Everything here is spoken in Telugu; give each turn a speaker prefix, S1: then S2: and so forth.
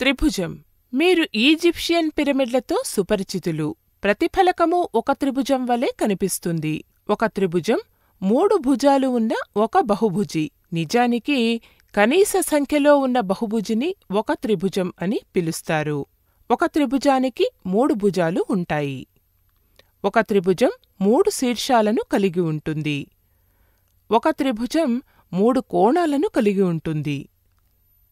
S1: త్రిభుజం మీరు ఈజిప్షియన్ పిరమిడ్లతో సుపరిచితులు ప్రతిఫలకము ఒక త్రిభుజం వలె కనిపిస్తుంది ఒక త్రిభుజం మూడు భుజాలు ఉన్న ఒక బహుభుజి నిజానికి కనీస సంఖ్యలో ఉన్న బహుభుజిని ఒక త్రిభుజం అని పిలుస్తారు ఒక త్రిభుజానికి మూడు భుజాలు ఉంటాయి ఒక త్రిభుజం మూడు శీర్షాలను కలిగి ఉంటుంది ఒక త్రిభుజం మూడు కోణాలను కలిగి ఉంటుంది